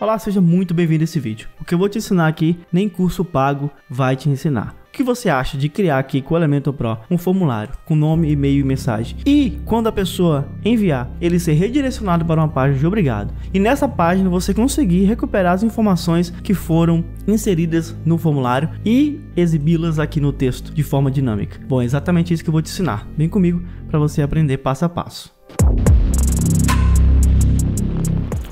Olá, seja muito bem-vindo a esse vídeo. O que eu vou te ensinar aqui, nem curso pago vai te ensinar. O que você acha de criar aqui com o Elementor Pro um formulário com nome, e-mail e mensagem? E quando a pessoa enviar, ele ser redirecionado para uma página de obrigado. E nessa página você conseguir recuperar as informações que foram inseridas no formulário e exibi-las aqui no texto de forma dinâmica. Bom, é exatamente isso que eu vou te ensinar. Vem comigo para você aprender passo a passo.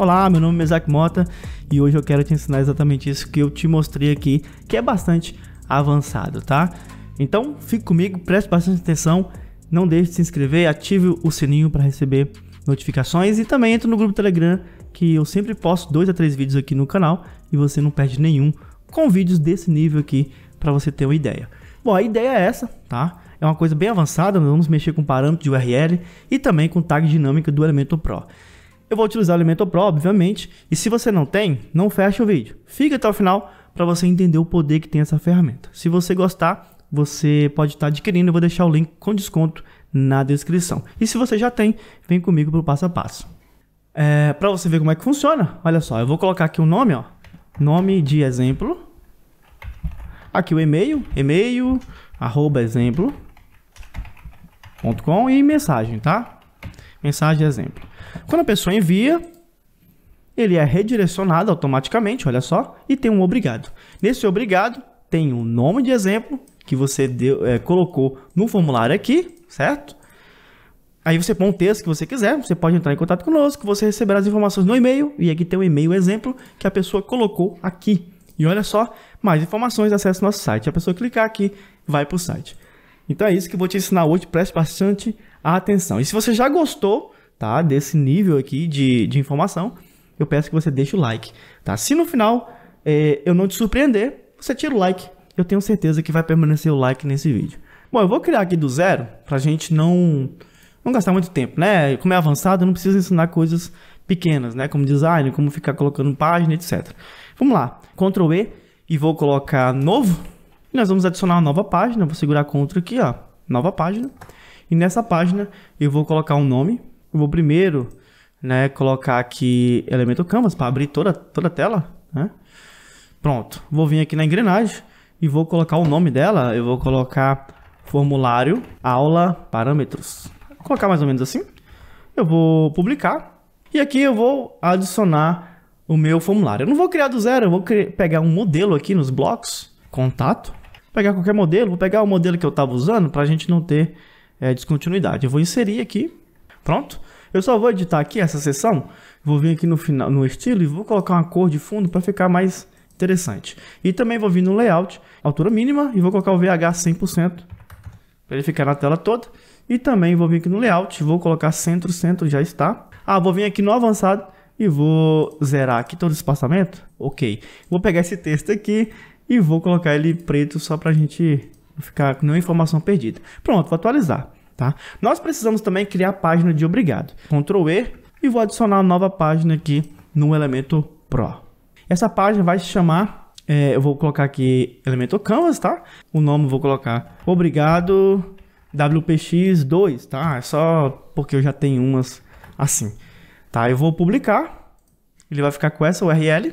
Olá, meu nome é Isaac Mota e hoje eu quero te ensinar exatamente isso que eu te mostrei aqui, que é bastante avançado, tá? Então, fique comigo, preste bastante atenção, não deixe de se inscrever, ative o sininho para receber notificações e também entre no grupo Telegram, que eu sempre posto dois a três vídeos aqui no canal e você não perde nenhum com vídeos desse nível aqui para você ter uma ideia. Bom, a ideia é essa, tá? É uma coisa bem avançada, nós vamos mexer com parâmetro de URL e também com tag dinâmica do Elementor Pro. Eu vou utilizar o elemento pro, obviamente, e se você não tem, não fecha o vídeo. Fica até o final para você entender o poder que tem essa ferramenta. Se você gostar, você pode estar adquirindo, eu vou deixar o link com desconto na descrição. E se você já tem, vem comigo para o passo a passo. É, para você ver como é que funciona, olha só, eu vou colocar aqui o um nome, ó, nome de exemplo, aqui o e-mail, e-mail, arroba exemplo, .com e mensagem, tá? Mensagem exemplo. Quando a pessoa envia, ele é redirecionado automaticamente, olha só, e tem um obrigado. Nesse obrigado, tem um nome de exemplo que você deu, é, colocou no formulário aqui, certo? Aí você põe um texto que você quiser, você pode entrar em contato conosco, você receberá as informações no e-mail, e aqui tem o um e-mail exemplo que a pessoa colocou aqui. E olha só, mais informações, acesse nosso site. A pessoa clicar aqui, vai para o site. Então é isso que eu vou te ensinar hoje, preste bastante atenção a atenção. E se você já gostou, tá, desse nível aqui de, de informação, eu peço que você deixe o like, tá? Se no final é, eu não te surpreender, você tira o like. Eu tenho certeza que vai permanecer o like nesse vídeo. Bom, eu vou criar aqui do zero pra gente não, não gastar muito tempo, né? Como é avançado, eu não preciso ensinar coisas pequenas, né? Como design, como ficar colocando página, etc. Vamos lá, Ctrl E e vou colocar novo. E nós vamos adicionar uma nova página. Vou segurar Ctrl aqui, ó. Nova página. E nessa página eu vou colocar um nome. Eu vou primeiro né, colocar aqui elemento canvas para abrir toda, toda a tela. Né? Pronto, vou vir aqui na engrenagem e vou colocar o nome dela. Eu vou colocar formulário aula parâmetros. Vou colocar mais ou menos assim. Eu vou publicar e aqui eu vou adicionar o meu formulário. Eu não vou criar do zero, eu vou pegar um modelo aqui nos blocos, contato, pegar qualquer modelo, vou pegar o modelo que eu estava usando para a gente não ter é, descontinuidade. Eu vou inserir aqui, pronto. Eu só vou editar aqui essa seção, vou vir aqui no final, no estilo e vou colocar uma cor de fundo para ficar mais interessante. E também vou vir no layout, altura mínima e vou colocar o VH 100% para ele ficar na tela toda. E também vou vir aqui no layout, vou colocar centro, centro já está. Ah, vou vir aqui no avançado e vou zerar aqui todo o espaçamento. Ok, vou pegar esse texto aqui e vou colocar ele preto só para a gente ficar com nenhuma informação perdida. Pronto, vou atualizar. Tá? Nós precisamos também criar a página de obrigado. Ctrl E e vou adicionar uma nova página aqui no elemento Pro. Essa página vai se chamar, é, eu vou colocar aqui elemento Canvas, tá? O nome vou colocar obrigado WPX2, tá? Ah, é só porque eu já tenho umas assim. Tá, eu vou publicar, ele vai ficar com essa URL.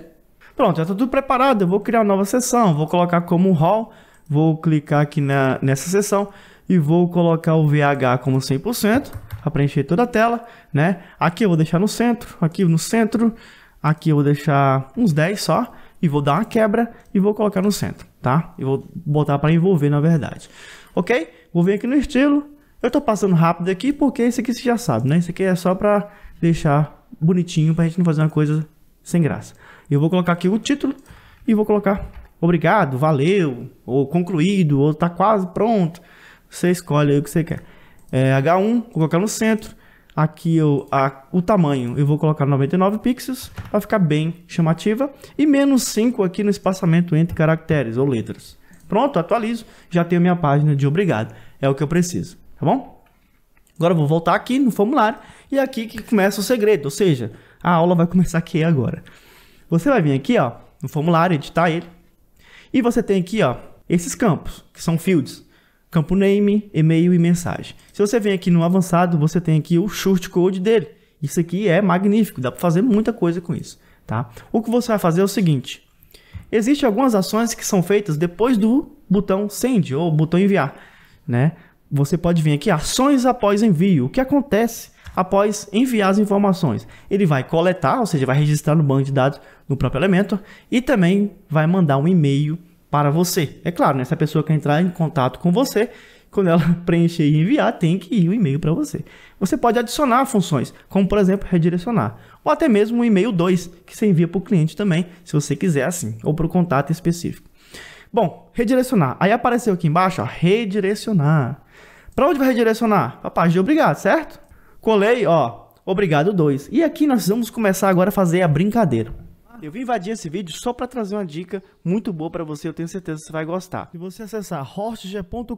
Pronto, já está tudo preparado, eu vou criar uma nova sessão, vou colocar como hall Vou clicar aqui na, nessa seção e vou colocar o VH como 100% para preencher toda a tela, né? Aqui eu vou deixar no centro, aqui no centro, aqui eu vou deixar uns 10 só e vou dar uma quebra e vou colocar no centro, tá? E vou botar para envolver, na verdade. OK? Vou vir aqui no estilo. Eu tô passando rápido aqui porque esse aqui você já sabe, né? Esse aqui é só para deixar bonitinho para a gente não fazer uma coisa sem graça. Eu vou colocar aqui o título e vou colocar obrigado, valeu, ou concluído, ou tá quase pronto. Você escolhe aí o que você quer. É, H1, vou colocar no centro. Aqui eu, a, o tamanho eu vou colocar 99 pixels para ficar bem chamativa. E menos 5 aqui no espaçamento entre caracteres ou letras. Pronto, atualizo. Já tenho minha página de obrigado. É o que eu preciso, tá bom? Agora eu vou voltar aqui no formulário e é aqui que começa o segredo, ou seja, a aula vai começar aqui agora. Você vai vir aqui, ó, no formulário, editar ele, e você tem aqui, ó, esses campos, que são fields. Campo name, e-mail e mensagem. Se você vem aqui no avançado, você tem aqui o shortcode dele. Isso aqui é magnífico, dá para fazer muita coisa com isso, tá? O que você vai fazer é o seguinte. Existem algumas ações que são feitas depois do botão send ou botão enviar, né? Você pode vir aqui ações após envio. O que acontece Após enviar as informações, ele vai coletar, ou seja, vai registrar no banco de dados do próprio Elementor e também vai mandar um e-mail para você. É claro, né? se a pessoa quer entrar em contato com você, quando ela preencher e enviar, tem que ir um e-mail para você. Você pode adicionar funções, como por exemplo redirecionar, ou até mesmo um e-mail 2 que você envia para o cliente também, se você quiser assim, ou para o contato específico. Bom, redirecionar. Aí apareceu aqui embaixo, ó, redirecionar. Para onde vai redirecionar? Para a página de obrigado, certo? Colei, ó. Obrigado, dois. E aqui nós vamos começar agora a fazer a brincadeira. Eu vim invadir esse vídeo só para trazer uma dica muito boa para você, eu tenho certeza que você vai gostar. Se você acessar hostg.com.br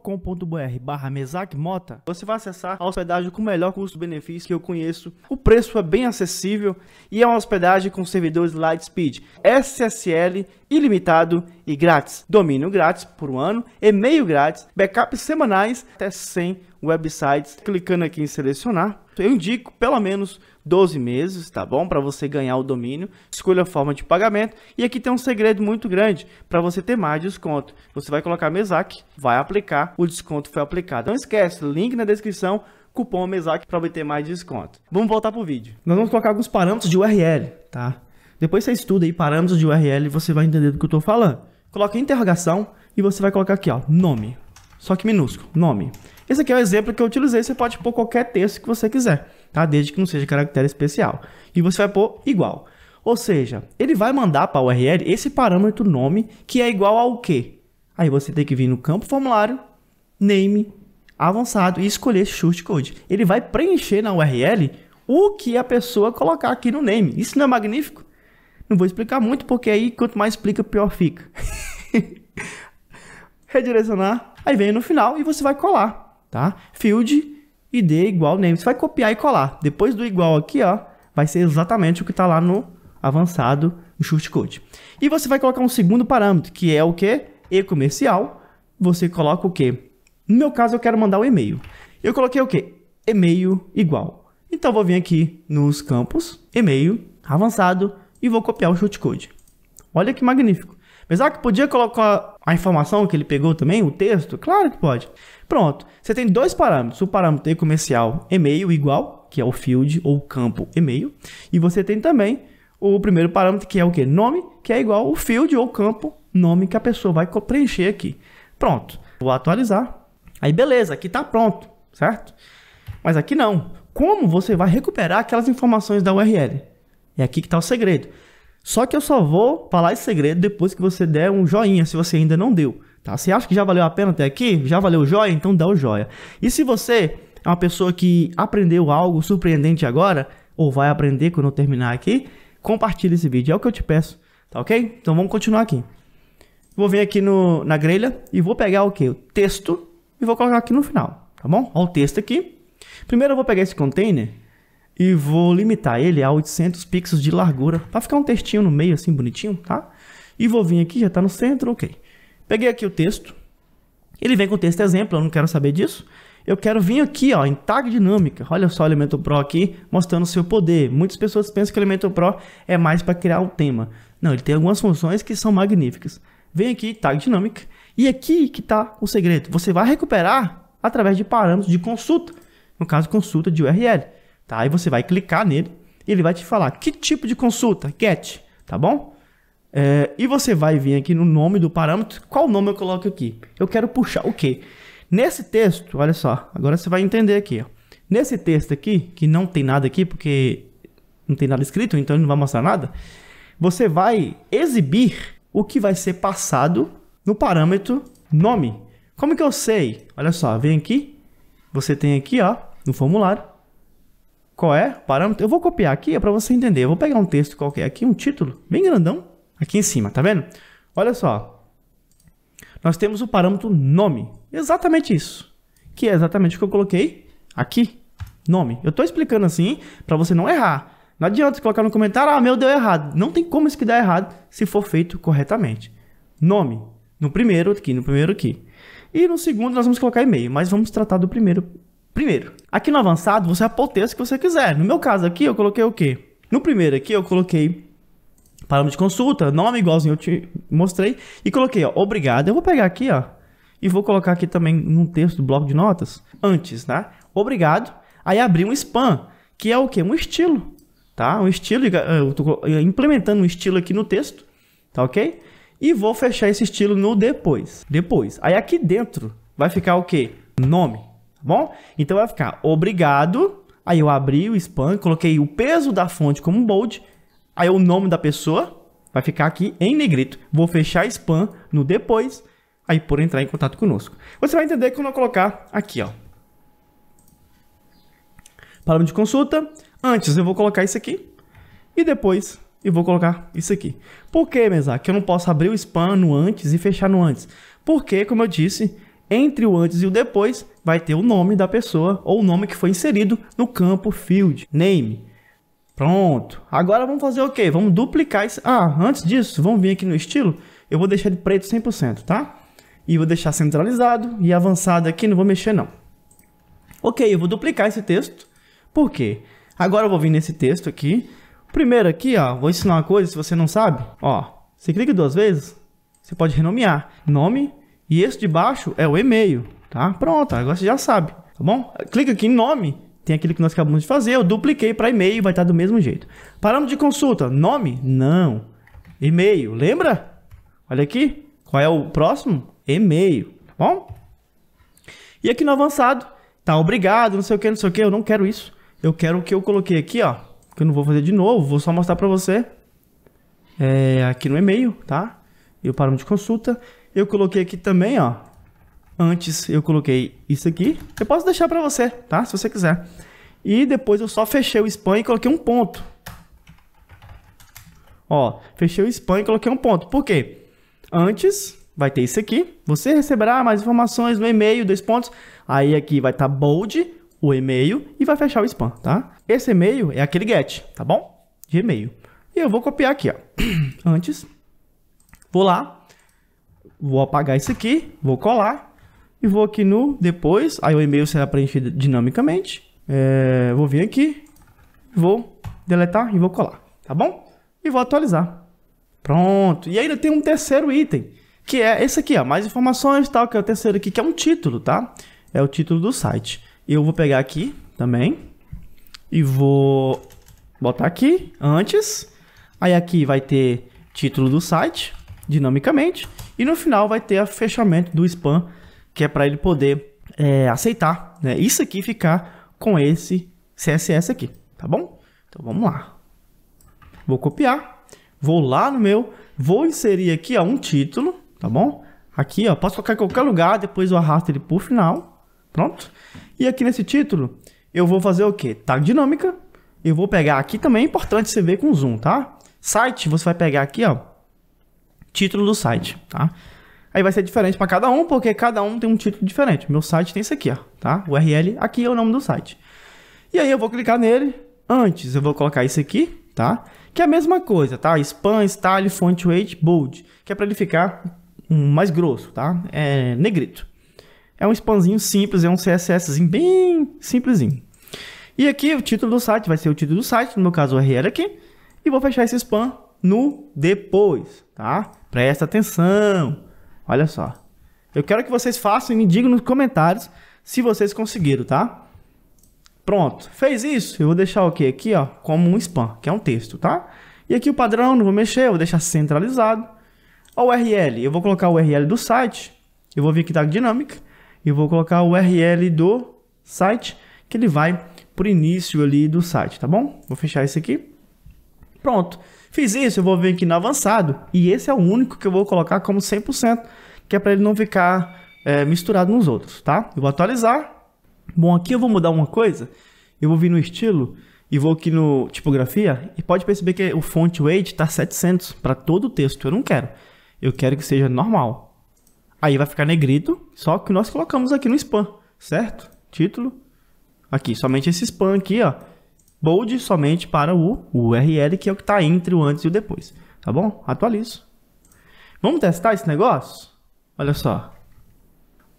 barra mesacmota, você vai acessar a hospedagem com o melhor custo-benefício que eu conheço. O preço é bem acessível e é uma hospedagem com servidores Lightspeed, SSL ilimitado e grátis. Domínio grátis por um ano, e-mail grátis, backups semanais, até 100 websites. Clicando aqui em selecionar, eu indico pelo menos 12 meses, tá bom? Para você ganhar o domínio, escolha a forma de pagamento. E aqui tem um segredo muito grande para você ter mais desconto. Você vai colocar MESAC, vai aplicar, o desconto foi aplicado. Não esquece, link na descrição, cupom MESAC para obter mais desconto. Vamos voltar pro vídeo. Nós vamos colocar alguns parâmetros de URL, tá? Depois você estuda aí parâmetros de URL e você vai entender do que eu estou falando. Coloca interrogação e você vai colocar aqui, ó, nome só que minúsculo, nome. Esse aqui é o exemplo que eu utilizei, você pode pôr qualquer texto que você quiser, tá? Desde que não seja caractere especial. E você vai pôr igual. Ou seja, ele vai mandar para a URL esse parâmetro nome, que é igual ao quê? Aí você tem que vir no campo formulário, name, avançado e escolher short code. Ele vai preencher na URL o que a pessoa colocar aqui no name. Isso não é magnífico? Não vou explicar muito, porque aí quanto mais explica, pior fica. redirecionar, aí vem no final e você vai colar, tá? Field id igual name. Você vai copiar e colar. Depois do igual aqui, ó, vai ser exatamente o que está lá no avançado, no shortcode. E você vai colocar um segundo parâmetro, que é o que? E-comercial. Você coloca o que? No meu caso, eu quero mandar o um e-mail. Eu coloquei o que? E-mail igual. Então, eu vou vir aqui nos campos, e-mail, avançado, e vou copiar o shortcode. Olha que magnífico. Mas ah, que podia colocar a informação que ele pegou também, o texto? Claro que pode. Pronto, você tem dois parâmetros. O parâmetro comercial e-mail igual, que é o field ou campo e-mail. E você tem também o primeiro parâmetro, que é o que? Nome, que é igual o field ou campo nome que a pessoa vai preencher aqui. Pronto, vou atualizar. Aí beleza, aqui está pronto, certo? Mas aqui não. Como você vai recuperar aquelas informações da URL? É aqui que está o segredo. Só que eu só vou falar esse segredo depois que você der um joinha, se você ainda não deu. Tá? Você acha que já valeu a pena até aqui? Já valeu o joia? Então dá o joinha. E se você é uma pessoa que aprendeu algo surpreendente agora, ou vai aprender quando eu terminar aqui, compartilha esse vídeo. É o que eu te peço. Tá ok? Então vamos continuar aqui. Vou vir aqui no, na grelha e vou pegar o que? O texto e vou colocar aqui no final. Tá bom? Olha o texto aqui. Primeiro eu vou pegar esse container e vou limitar ele a 800 pixels de largura para ficar um textinho no meio assim bonitinho, tá? E vou vir aqui, já está no centro, ok. Peguei aqui o texto, ele vem com o texto exemplo, eu não quero saber disso. Eu quero vir aqui ó, em tag dinâmica. Olha só o Elementor Pro aqui mostrando o seu poder. Muitas pessoas pensam que o Elementor Pro é mais para criar um tema. Não, ele tem algumas funções que são magníficas. Vem aqui, tag dinâmica. E aqui que está o segredo. Você vai recuperar através de parâmetros de consulta. No caso, consulta de URL. Tá? Aí você vai clicar nele e ele vai te falar que tipo de consulta, GET, tá bom? É, e você vai vir aqui no nome do parâmetro, qual nome eu coloco aqui? Eu quero puxar o quê? Nesse texto, olha só, agora você vai entender aqui. Ó. Nesse texto aqui, que não tem nada aqui, porque não tem nada escrito, então ele não vai mostrar nada, você vai exibir o que vai ser passado no parâmetro nome. Como que eu sei? Olha só, vem aqui, você tem aqui ó, no formulário, qual é? Parâmetro. Eu vou copiar aqui, é para você entender. Eu vou pegar um texto qualquer aqui, um título, bem grandão, aqui em cima, tá vendo? Olha só. Nós temos o parâmetro nome. Exatamente isso. Que é exatamente o que eu coloquei aqui. Nome. Eu estou explicando assim para você não errar. Não adianta você colocar no comentário, ah, meu, deu errado. Não tem como isso que dá errado se for feito corretamente. Nome. No primeiro aqui, no primeiro aqui. E no segundo nós vamos colocar e-mail, mas vamos tratar do primeiro Primeiro, aqui no avançado você apoia o texto que você quiser. No meu caso aqui, eu coloquei o quê? No primeiro aqui, eu coloquei parâmetro de consulta, nome é igualzinho eu te mostrei, e coloquei, ó, obrigado. Eu vou pegar aqui, ó, e vou colocar aqui também num texto do bloco de notas, antes, tá? Obrigado. Aí abri um spam, que é o quê? Um estilo, tá? Um estilo, eh, eu tô eh, implementando um estilo aqui no texto, tá ok? E vou fechar esse estilo no depois, depois. Aí aqui dentro vai ficar o quê? Nome. Tá bom? Então vai ficar obrigado. Aí eu abri o spam, coloquei o peso da fonte como bold. Aí o nome da pessoa vai ficar aqui em negrito. Vou fechar spam no depois. Aí por entrar em contato conosco. Você vai entender quando eu colocar aqui, ó. Parâmetro de consulta. Antes eu vou colocar isso aqui. E depois eu vou colocar isso aqui. Por que, que Eu não posso abrir o spam no antes e fechar no antes. Porque, como eu disse, entre o antes e o depois, vai ter o nome da pessoa ou o nome que foi inserido no campo field name. Pronto. Agora vamos fazer o quê? Vamos duplicar isso. Ah, antes disso, vamos vir aqui no estilo. Eu vou deixar de preto 100%, tá? E vou deixar centralizado e avançado aqui, não vou mexer não. Ok, eu vou duplicar esse texto. Por quê? Agora eu vou vir nesse texto aqui. Primeiro aqui, ó, vou ensinar uma coisa, se você não sabe. Ó, você clica duas vezes, você pode renomear. Nome, e esse de baixo é o e-mail, tá? Pronto, agora você já sabe, tá bom? Clica aqui em nome, tem aquilo que nós acabamos de fazer, eu dupliquei para e-mail, vai estar tá do mesmo jeito. Parâmetro de consulta, nome? Não. E-mail, lembra? Olha aqui, qual é o próximo? E-mail, tá bom? E aqui no avançado, tá obrigado, não sei o que, não sei o que, eu não quero isso. Eu quero o que eu coloquei aqui, ó, que eu não vou fazer de novo, vou só mostrar para você. É, aqui no e-mail, tá? E o parâmetro de consulta. Eu coloquei aqui também, ó. Antes eu coloquei isso aqui. Eu posso deixar para você, tá? Se você quiser. E depois eu só fechei o spam e coloquei um ponto. Ó, fechei o spam e coloquei um ponto. Por quê? Antes vai ter isso aqui. Você receberá mais informações no e-mail, dois pontos. Aí aqui vai estar tá bold o e-mail e vai fechar o spam, tá? Esse e-mail é aquele get, tá bom? De e-mail. E eu vou copiar aqui, ó. Antes. Vou lá, vou apagar isso aqui, vou colar e vou aqui no depois, aí o e-mail será preenchido dinamicamente. É, vou vir aqui, vou deletar e vou colar, tá bom? E vou atualizar. Pronto. E ainda tem um terceiro item, que é esse aqui, ó, mais informações tal, que é o terceiro aqui, que é um título, tá? É o título do site. Eu vou pegar aqui também e vou botar aqui antes. Aí aqui vai ter título do site, dinamicamente. E no final vai ter o fechamento do spam, que é para ele poder é, aceitar né? isso aqui ficar com esse CSS aqui, tá bom? Então vamos lá. Vou copiar, vou lá no meu, vou inserir aqui ó, um título, tá bom? Aqui, ó, posso colocar em qualquer lugar, depois eu arrasto ele para o final, pronto? E aqui nesse título, eu vou fazer o quê? Tag tá dinâmica, eu vou pegar aqui também, é importante você ver com zoom, tá? Site, você vai pegar aqui, ó, título do site, tá? Aí vai ser diferente para cada um, porque cada um tem um título diferente. Meu site tem esse aqui, ó, tá? URL aqui é o nome do site. E aí eu vou clicar nele. Antes eu vou colocar isso aqui, tá? Que é a mesma coisa, tá? Span, style, font weight, bold, que é para ele ficar hum, mais grosso, tá? É negrito. É um spanzinho simples, é um CSSzinho bem simplesinho. E aqui o título do site vai ser o título do site, no meu caso o URL aqui, e vou fechar esse span no depois, tá? Presta atenção. Olha só. Eu quero que vocês façam e me digam nos comentários se vocês conseguiram, tá? Pronto. Fez isso? Eu vou deixar o que aqui, ó, como um spam, que é um texto, tá? E aqui o padrão, não vou mexer, eu vou deixar centralizado. A URL, eu vou colocar o URL do site. Eu vou vir aqui da dinâmica e vou colocar o URL do site que ele vai pro início ali do site, tá bom? Vou fechar isso aqui. Pronto. Fiz isso, eu vou vir aqui no avançado. E esse é o único que eu vou colocar como 100%, que é para ele não ficar é, misturado nos outros, tá? Eu vou atualizar. Bom, aqui eu vou mudar uma coisa. Eu vou vir no estilo e vou aqui no tipografia e pode perceber que o font weight está 700 para todo o texto. Eu não quero. Eu quero que seja normal. Aí vai ficar negrito, só que nós colocamos aqui no spam, certo? Título. Aqui, somente esse spam aqui, ó bold somente para o URL, que é o que está entre o antes e o depois. Tá bom? Atualizo. Vamos testar esse negócio? Olha só.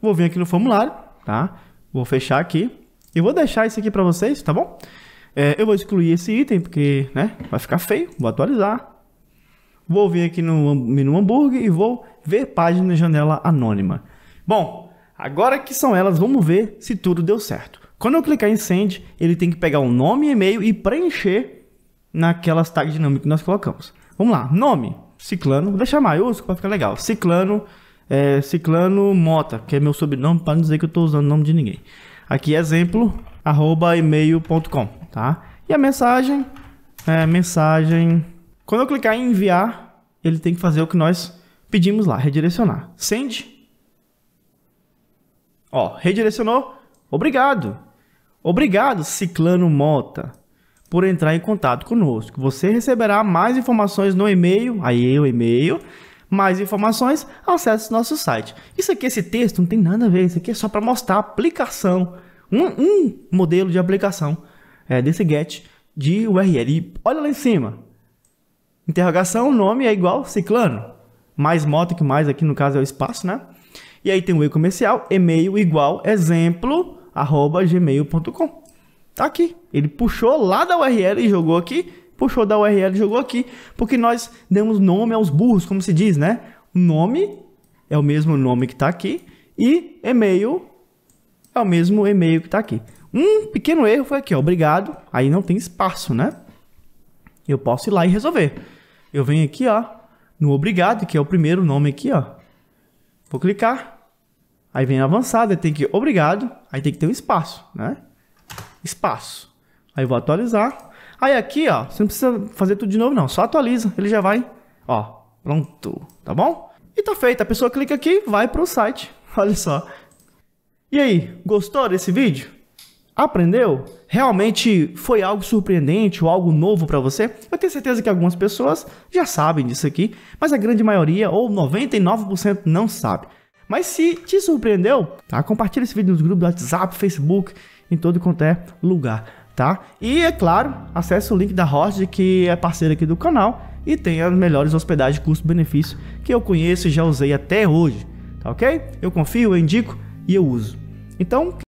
Vou vir aqui no formulário, tá? Vou fechar aqui. E vou deixar isso aqui para vocês, tá bom? É, eu vou excluir esse item, porque né, vai ficar feio. Vou atualizar. Vou vir aqui no menu hambúrguer e vou ver página janela anônima. Bom, agora que são elas, vamos ver se tudo deu certo. Quando eu clicar em Send, ele tem que pegar o um nome e e-mail e preencher naquelas tags dinâmicas que nós colocamos. Vamos lá, nome, Ciclano, vou deixar maiúsculo para ficar legal, Ciclano, é, Ciclano Mota, que é meu sobrenome para não dizer que eu estou usando o nome de ninguém. Aqui, exemplo, arroba e-mail.com, tá? E a mensagem, é, mensagem... Quando eu clicar em enviar, ele tem que fazer o que nós pedimos lá, redirecionar. Send. Ó, redirecionou, obrigado. Obrigado, Ciclano Mota, por entrar em contato conosco. Você receberá mais informações no e-mail, aí o e-mail, mais informações, acesse nosso site. Isso aqui, esse texto, não tem nada a ver, isso aqui é só para mostrar a aplicação, um, um, modelo de aplicação é, desse GET de URL. E olha lá em cima, interrogação, nome é igual Ciclano, mais Mota que mais aqui no caso é o espaço, né? E aí tem o e-comercial, e-mail igual exemplo arroba gmail.com. Tá aqui. Ele puxou lá da URL e jogou aqui, puxou da URL e jogou aqui, porque nós demos nome aos burros, como se diz, né? O nome é o mesmo nome que está aqui e e-mail é o mesmo e-mail que está aqui. Um pequeno erro foi aqui, ó, obrigado. Aí não tem espaço, né? Eu posso ir lá e resolver. Eu venho aqui, ó, no obrigado, que é o primeiro nome aqui, ó. Vou clicar, Aí vem avançada, tem que obrigado, aí tem que ter um espaço, né? Espaço. Aí vou atualizar. Aí aqui, ó, você não precisa fazer tudo de novo não, só atualiza, ele já vai, ó, pronto, tá bom? E tá feito, a pessoa clica aqui, vai pro site. Olha só. E aí, gostou desse vídeo? Aprendeu? Realmente foi algo surpreendente ou algo novo para você? Eu tenho certeza que algumas pessoas já sabem disso aqui, mas a grande maioria ou 99% não sabe. Mas se te surpreendeu, tá? Compartilha esse vídeo nos grupos do WhatsApp, Facebook, em todo quanto é lugar, tá? E é claro, acesse o link da Host, que é parceira aqui do canal e tem as melhores hospedagens custo-benefício que eu conheço e já usei até hoje, tá ok? Eu confio, eu indico e eu uso. Então,